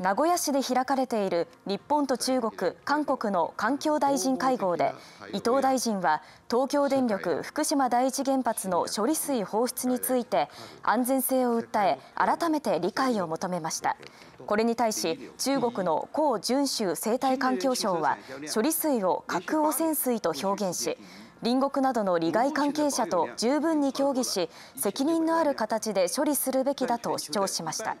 名古屋市で開かれている日本と中国、韓国の環境大臣会合で伊藤大臣は東京電力福島第一原発の処理水放出について安全性を訴え改めて理解を求めましたこれに対し中国の江順州生態環境省は処理水を核汚染水と表現し隣国などの利害関係者と十分に協議し責任のある形で処理するべきだと主張しました。